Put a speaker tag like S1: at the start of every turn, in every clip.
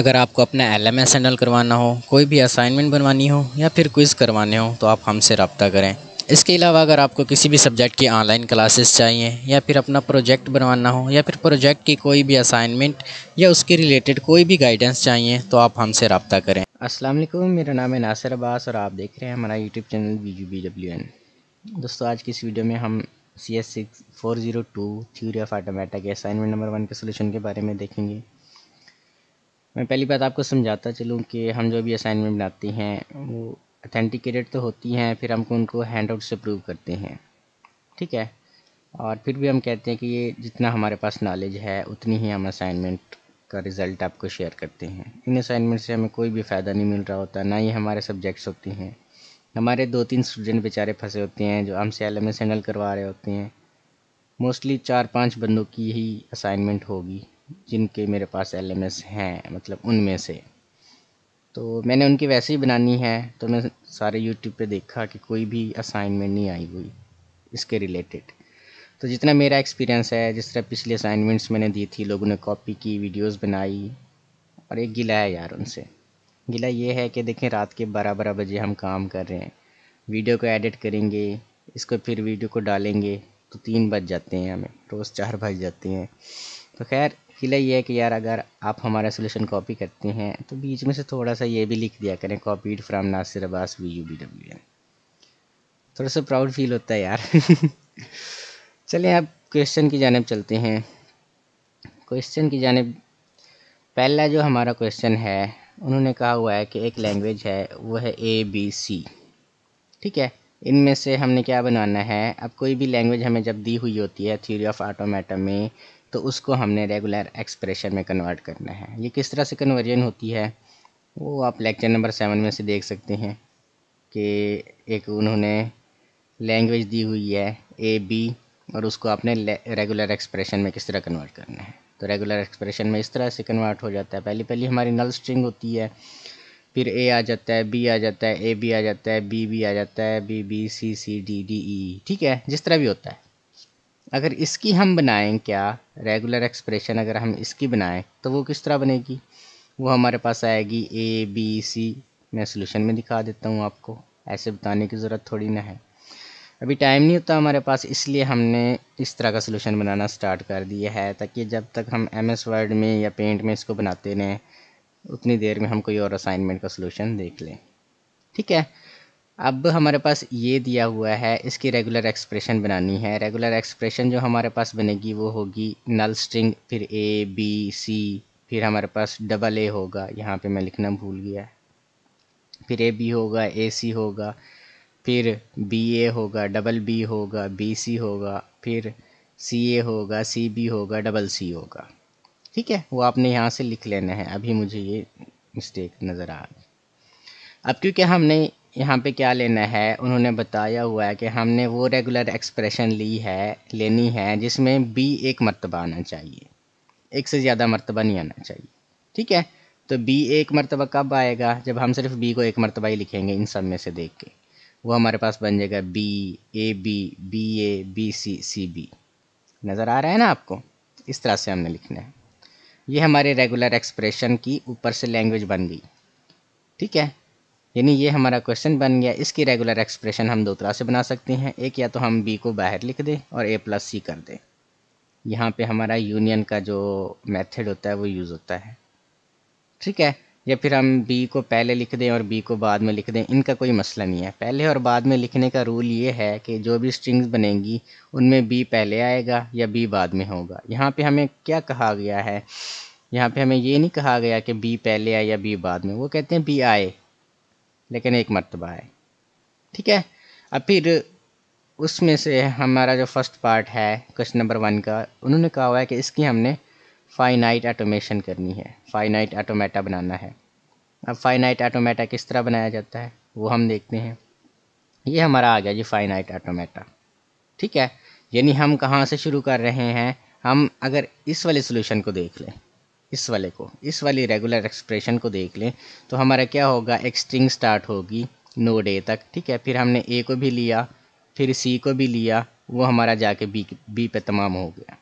S1: अगर आपको अपना एल एम एस हैंडल करवाना हो कोई भी असाइनमेंट बनवानी हो या फिर क्विज़ करवाने हो तो आप हमसे रबता करें इसके अलावा अगर आपको किसी भी सब्जेक्ट की ऑनलाइन क्लासेस चाहिए या फिर अपना प्रोजेक्ट बनवाना हो या फिर प्रोजेक्ट की कोई भी असाइनमेंट या उसके रिलेटेड कोई भी गाइडेंस चाहिए तो आप हमसे रबता करें अस्सलाम मेरा नाम है नासिर अब्बास और आप देख रहे हैं हमारा YouTube channel B U B W N दोस्तों आज की इस वीडियो में हम C S six four zero two theory of automata के असाइनमेंट नंबर वन के सोल्यूशन के बारे में देखेंगे मैं पहली बात आपको समझाता चलूँ कि हम जो भी असाइनमेंट बनाते हैं वो अथेंटिकेटेड तो होती हैं फिर हमको उनको हैंड आउट से प्रूव करते हैं ठीक है और फिर भी हम कहते हैं कि ये जितना हमारे पास नॉलेज है उतनी ही हम असाइनमेंट का रिज़ल्ट आपको शेयर करते हैं इन असाइनमेंट से हमें कोई भी फ़ायदा नहीं मिल रहा होता ना ही हमारे सब्जेक्ट्स होते हैं हमारे दो तीन स्टूडेंट बेचारे फंसे होते हैं जो हमसे एल एम एस हैंडल करवा रहे होते हैं मोस्टली चार पांच बंदों की ही असाइनमेंट होगी जिनके मेरे पास एल एम एस हैं मतलब उनमें से तो मैंने उनकी वैसे ही बनानी है तो मैं सारे यूट्यूब पे देखा कि कोई भी असाइनमेंट नहीं आई हुई इसके रिलेटेड तो जितना मेरा एक्सपीरियंस है जिस तरह पिछले असाइनमेंट्स मैंने दी थी लोगों ने कॉपी की वीडियोस बनाई और एक गिला है यार उनसे गिला ये है कि देखें रात के बारह बारह बजे हम काम कर रहे हैं वीडियो को एडिट करेंगे इसको फिर वीडियो को डालेंगे तो तीन बज जाते हैं हमें रोज़ चार बज जाते हैं तो खैर किला ये है कि यार अगर आप हमारा सोल्यूशन कॉपी करते हैं तो बीच में से थोड़ा सा ये भी लिख दिया करें copied from Nasir Abbas V U B W N थोड़ा सा प्राउड फील होता है यार चलें आप क्वेश्चन की जानब चलते हैं क्वेश्चन की जानब पहला जो हमारा क्वेश्चन है उन्होंने कहा हुआ है कि एक लैंग्वेज है वो है ए बी सी ठीक है इनमें से हमने क्या बनाना है अब कोई भी लैंग्वेज हमें जब दी हुई होती है थ्योरी ऑफ आटोमेटम में तो उसको हमने रेगुलर एक्सप्रेशन में कन्वर्ट करना है ये किस तरह से कन्वर्जन होती है वो आप लेक्चर नंबर सेवन में से देख सकते हैं कि एक उन्होंने लैंग्वेज दी हुई है ए बी और उसको आपने रेगुलर एक्सप्रेशन में किस तरह कन्वर्ट करना है तो रेगुलर एक्सप्रेशन में इस तरह से कन्वर्ट हो जाता है पहली पहली हमारी नल स्ट्रिंग होती है फिर ए आ जाता है बी आ जाता है ए बी आ जाता है बी बी आ जाता है B B C C D D E ठीक है जिस तरह भी होता है अगर इसकी हम बनाएं क्या रेगुलर एक्सप्रेशन अगर हम इसकी बनाएं तो वो किस तरह बनेगी वो हमारे पास आएगी ए बी सी मैं सोल्यूशन में दिखा देता हूँ आपको ऐसे बताने की ज़रूरत थोड़ी ना है अभी टाइम नहीं होता हमारे पास इसलिए हमने इस तरह का सोल्यूशन बनाना स्टार्ट कर दिया है ताकि जब तक हम एम एस वर्ड में या पेंट में इसको बनाते रहें उतनी देर में हम कोई और असाइनमेंट का सोल्यूशन देख लें ठीक है अब हमारे पास ये दिया हुआ है इसकी रेगुलर एक्सप्रेशन बनानी है रेगुलर एक्सप्रेशन जो हमारे पास बनेगी वो होगी नल स्ट्रिंग फिर ए बी सी फिर हमारे पास डबल ए होगा यहाँ पे मैं लिखना भूल गया फिर ए बी होगा ए सी होगा फिर बी ए होगा डबल बी होगा बी सी होगा फिर सी ए होगा सी बी होगा डबल सी होगा ठीक है वो आपने यहाँ से लिख लेना है अभी मुझे ये मिस्टेक नज़र आ गई अब क्योंकि हमने यहाँ पे क्या लेना है उन्होंने बताया हुआ है कि हमने वो रेगुलर एक्सप्रेशन ली है लेनी है जिसमें बी एक मरतबा आना चाहिए एक से ज़्यादा मरतबा नहीं आना चाहिए ठीक है तो बी एक मरतबा कब आएगा जब हम सिर्फ बी को एक मरतबा ही लिखेंगे इन सब में से देख के वो हमारे पास बन जाएगा B A B B A B C C B नज़र आ रहा है ना आपको इस तरह से हमने लिखना है ये हमारे रेगुलर एक्सप्रेशन की ऊपर से लैंग्वेज बन गई ठीक है यानी ये हमारा क्वेश्चन बन गया इसकी रेगुलर एक्सप्रेशन हम दो तरह से बना सकते हैं एक या तो हम बी को बाहर लिख दें और ए प्लस सी कर दें यहाँ पे हमारा यूनियन का जो मेथड होता है वो यूज़ होता है ठीक है या फिर हम बी को पहले लिख दें और बी को बाद में लिख दें इनका कोई मसला नहीं है पहले और बाद में लिखने का रूल ये है कि जो भी स्ट्रिंग्स बनेंगी उनमें बी पहले आएगा या बी बाद में होगा यहाँ पर हमें क्या कहा गया है यहाँ पे हमें ये नहीं कहा गया कि बी पहले आए या बी बाद में वो कहते हैं बी आए लेकिन एक मरतबा है ठीक है अब फिर उसमें से हमारा जो फर्स्ट पार्ट है क्वेश्चन नंबर वन का उन्होंने कहा हुआ है कि इसकी हमने फाइनाइट ऑटोमेशन करनी है फाइनाइट ऑटोमेटा बनाना है अब फाइनाइट ऑटोमेटा किस तरह बनाया जाता है वो हम देखते हैं ये हमारा आ गया जी फाइनाइट ऑटोमेटा ठीक है यानी हम कहाँ से शुरू कर रहे हैं हम अगर इस वाले सोल्यूशन को देख लें इस वाले को इस वाली रेगुलर एक्सप्रेशन को देख लें तो हमारा क्या होगा एक स्ट्रिंग स्टार्ट होगी नोड ए तक ठीक है फिर हमने ए को भी लिया फिर सी को भी लिया वो हमारा जाके बी बी पे तमाम हो गया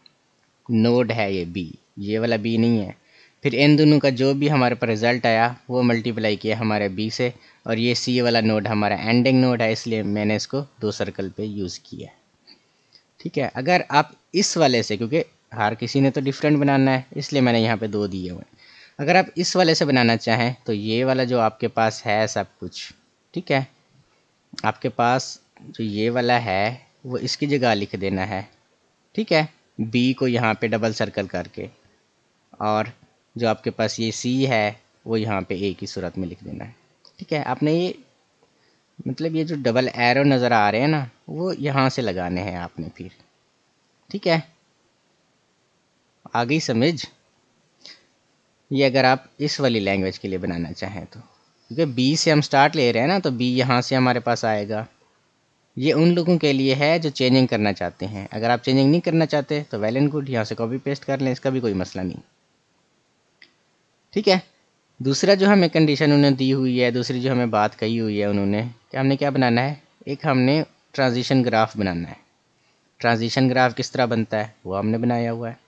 S1: नोड है ये बी ये वाला बी नहीं है फिर इन दोनों का जो भी हमारे पर रिज़ल्ट आया वो मल्टीप्लाई किया हमारे बी से और ये सी वाला नोड हमारा एंडिंग नोड है इसलिए मैंने इसको दो सर्कल पे यूज़ किया ठीक है अगर आप इस वाले से क्योंकि हर किसी ने तो डिफरेंट बनाना है इसलिए मैंने यहाँ पे दो दिए हुए अगर आप इस वाले से बनाना चाहें तो ये वाला जो आपके पास है सब कुछ ठीक है आपके पास जो ये वाला है वो इसकी जगह लिख देना है ठीक है बी को यहाँ पे डबल सर्कल करके और जो आपके पास ये सी है वो यहाँ पे ए की सूरत में लिख देना है ठीक है आपने ये मतलब ये जो डबल एरो नज़र आ रहे हैं ना वो यहाँ से लगाने हैं आपने फिर ठीक है आ गई समझ ये अगर आप इस वाली लैंग्वेज के लिए बनाना चाहें तो क्योंकि बी से हम स्टार्ट ले रहे हैं ना तो बी यहाँ से हमारे पास आएगा ये उन लोगों के लिए है जो चेंजिंग करना चाहते हैं अगर आप चेंजिंग नहीं करना चाहते तो वेल एंड गुड यहाँ से कॉपी पेस्ट कर लें इसका भी कोई मसला नहीं ठीक है दूसरा जो हमें कंडीशन उन्होंने दी हुई है दूसरी जो हमें बात कही हुई है उन्होंने कि हमने क्या बनाना है एक हमने ट्रांजिशन ग्राफ बनाना है ट्रांजिशन ग्राफ किस तरह बनता है वो हमने बनाया हुआ है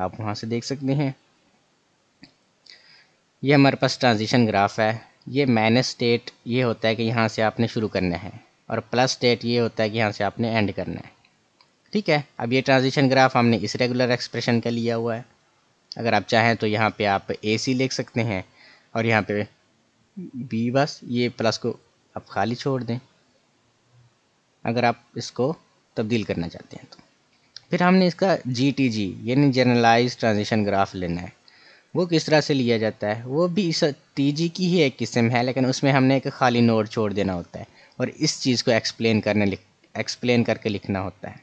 S1: आप वहाँ से देख सकते हैं ये हमारे पास ट्रांजिशन ग्राफ है ये माइनस स्टेट ये होता है कि यहाँ से आपने शुरू करना है और प्लस स्टेट ये होता है कि यहाँ से आपने एंड करना है ठीक है अब ये ट्रांजिशन ग्राफ हमने इस रेगुलर एक्सप्रेशन का लिया हुआ है अगर आप चाहें तो यहाँ पे आप ए सी लिख सकते हैं और यहाँ पे बी बस ये प्लस को आप खाली छोड़ दें अगर आप इसको तब्दील करना चाहते हैं तो फिर हमने इसका जी टी जी यानी जनरलाइज ट्रांजिशन ग्राफ लेना है वो किस तरह से लिया जाता है वो भी इस टी जी की ही एक किस्म है लेकिन उसमें हमने एक खाली नोट छोड़ देना होता है और इस चीज़ को एक्सप्लेन करने एक्सप्लेन करके लिखना होता है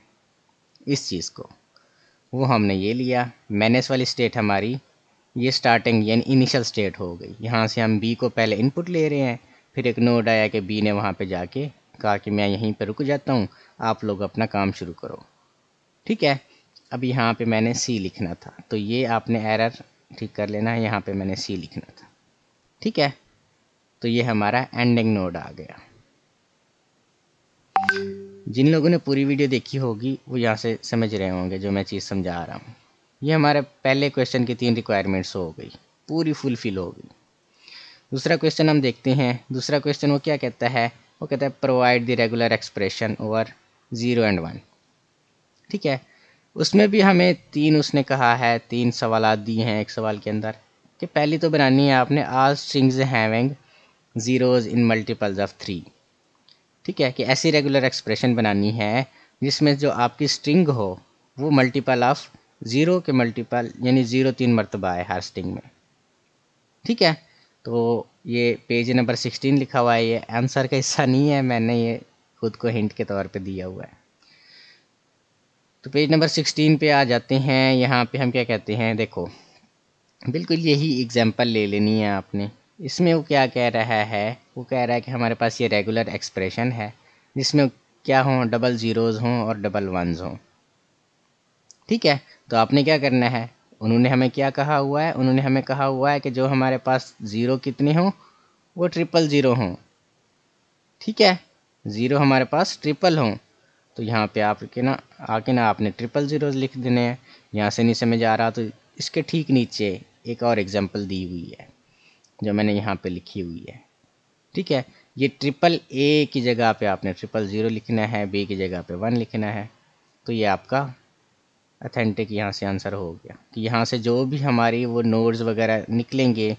S1: इस चीज़ को वो हमने ये लिया मैनेस वाली स्टेट हमारी ये स्टार्टिंग यानी इनिशियल स्टेट हो गई यहाँ से हम बी को पहले इनपुट ले रहे हैं फिर एक नोड आया कि बी ने वहाँ पे जाके कहा कि मैं यहीं पे रुक जाता हूँ आप लोग अपना काम शुरू करो ठीक है अब यहाँ पे मैंने सी लिखना था तो ये आपने एरर ठीक कर लेना है यहाँ पे मैंने सी लिखना था ठीक है तो ये हमारा एंडिंग नोड आ गया जिन लोगों ने पूरी वीडियो देखी होगी वो यहाँ से समझ रहे होंगे जो मैं चीज़ समझा रहा हूँ ये हमारे पहले क्वेश्चन की तीन रिक्वायरमेंट्स हो गई पूरी फुलफिल हो गई दूसरा क्वेश्चन हम देखते हैं दूसरा क्वेश्चन वो क्या कहता है वो कहता है provide the regular expression over zero and one ठीक है उसमें भी हमें तीन उसने कहा है तीन सवाल दिए हैं एक सवाल के अंदर कि पहली तो बनानी है आपने all strings having zeros in multiples of three ठीक है कि ऐसी रेगुलर एक्सप्रेशन बनानी है जिसमें जो आपकी स्ट्रिंग हो वो मल्टीपल ऑफ ज़ीरो के मल्टीपल यानी ज़ीरो तीन मरतबा है हर स्ट्रिंग में ठीक है तो ये पेज नंबर सिक्सटीन लिखा हुआ है ये आंसर का हिस्सा नहीं है मैंने ये खुद को हिंट के तौर पे दिया हुआ है तो पेज नंबर सिक्सटीन पे आ जाते हैं यहाँ पे हम क्या कहते हैं देखो बिल्कुल यही एग्जांपल ले लेनी है आपने इसमें वो क्या कह रहा है वो कह रहा है कि हमारे पास ये रेगुलर एक्सप्रेशन है जिसमें क्या हों डबल ज़ीरोज़ हों और डबल वनज़ हों ठीक है तो आपने क्या करना है उन्होंने हमें क्या कहा हुआ है उन्होंने हमें कहा हुआ है कि जो हमारे पास ज़ीरो कितने हों वो ट्रिपल ज़ीरो हों ठीक है ज़ीरो हमारे पास ट्रिपल हों तो यहाँ पे आपके ना आके ना आपने ट्रिपल ज़ीरो लिख देने हैं यहाँ से नहीं समझ आ रहा तो इसके ठीक नीचे एक और एग्ज़ाम्पल दी हुई है जो मैंने यहाँ पे लिखी हुई है ठीक है ये ट्रिपल ए की जगह पे आपने ट्रिपल ज़ीरो लिखना है बी की जगह पे वन लिखना है तो ये आपका अथेंटिक यहाँ से आंसर हो गया कि तो यहाँ से जो भी हमारी वो नोट्स वगैरह निकलेंगे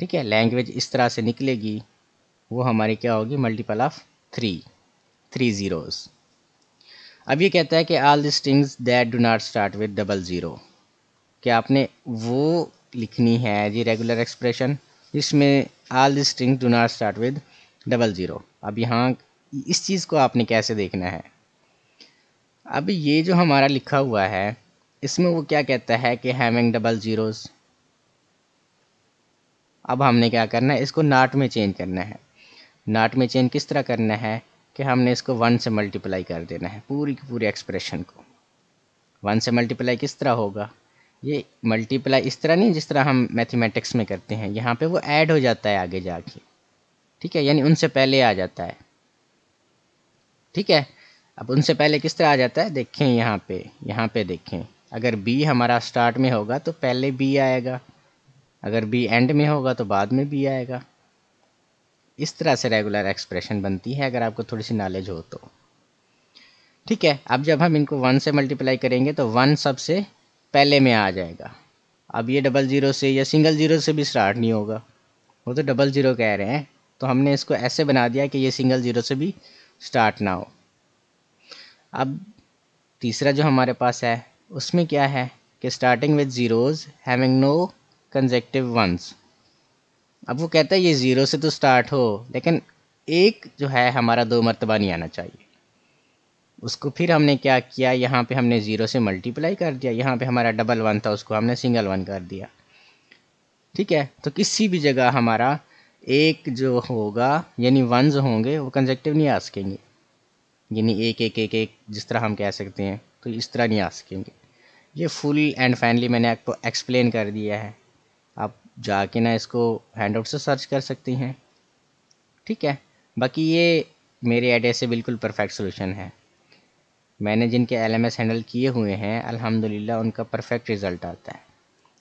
S1: ठीक है लैंग्वेज इस तरह से निकलेगी वो हमारी क्या होगी multiple of three three zeros अब ये कहता है कि all the strings that do not start with double zero क्या आपने वो लिखनी है जी रेगुलर एक्सप्रेशन जिसमें all the strings do not start with double zero अब यहाँ इस चीज़ को आपने कैसे देखना है अब ये जो हमारा लिखा हुआ है इसमें वो क्या कहता है कि हैविंग डबल ज़ीरोज़ अब हमने क्या करना है इसको नाट में चेंज करना है नाट में चेंज किस तरह करना है कि हमने इसको वन से मल्टीप्लाई कर देना है पूरी की पूरी एक्सप्रेशन को वन से मल्टीप्लाई किस तरह होगा ये मल्टीप्लाई इस तरह नहीं जिस तरह हम मैथमेटिक्स में करते हैं यहाँ पे वो ऐड हो जाता है आगे जाके ठीक है यानी उनसे पहले आ जाता है ठीक है अब उनसे पहले किस तरह आ जाता है देखें यहाँ पे यहाँ पे देखें अगर बी हमारा स्टार्ट में होगा तो पहले बी आएगा अगर बी एंड में होगा तो बाद में बी आएगा इस तरह से रेगुलर एक्सप्रेशन बनती है अगर आपको थोड़ी सी नॉलेज हो तो ठीक है अब जब हम इनको वन से मल्टीप्लाई करेंगे तो वन सबसे पहले में आ जाएगा अब ये डबल ज़ीरो से या सिंगल ज़ीरो से भी स्टार्ट नहीं होगा वो तो डबल ज़ीरो कह रहे हैं तो हमने इसको ऐसे बना दिया कि ये सिंगल ज़ीरो से भी स्टार्ट ना हो अब तीसरा जो हमारे पास है उसमें क्या है कि starting with zeros having no consecutive ones अब वो कहता है ये ज़ीरो से तो स्टार्ट हो लेकिन एक जो है हमारा दो मरतबा नहीं आना चाहिए उसको फिर हमने क्या किया यहाँ पे हमने ज़ीरो से मल्टीप्लाई कर दिया यहाँ पे हमारा डबल वन था उसको हमने सिंगल वन कर दिया ठीक है तो किसी भी जगह हमारा एक जो होगा यानी वन जो होंगे वो कंजेक्टिव नहीं आ सकेंगे यानी एक एक एक एक जिस तरह हम कह सकते हैं तो इस तरह नहीं आ सकेंगे ये फुल एंड फाइनली मैंने आपको एक्सप्लेन कर दिया है आप जाके ना इसको हैंड आउट से सर्च कर सकती हैं ठीक है बाकी ये मेरे आइडिया से बिल्कुल परफेक्ट सोल्यूशन है मैंने जिनके एल एम एस हैंडल किए हुए हैं अल्हम्दुलिल्लाह उनका परफेक्ट रिज़ल्ट आता है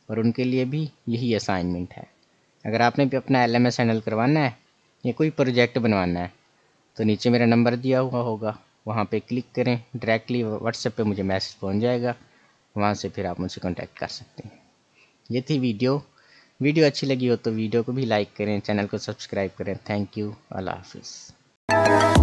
S1: और उनके लिए भी यही असाइनमेंट है अगर आपने भी अपना एल एम एस हैंडल करवाना है या कोई प्रोजेक्ट बनवाना है तो नीचे मेरा नंबर दिया हुआ होगा वहाँ पे क्लिक करें डायरेक्टली व्हाट्सएप पे मुझे मैसेज पहुँच जाएगा वहाँ से फिर आप मुझसे कॉन्टेक्ट कर सकते हैं ये थी वीडियो वीडियो अच्छी लगी हो तो वीडियो को भी लाइक करें चैनल को सब्सक्राइब करें थैंक यू अल्लाह हाफिज़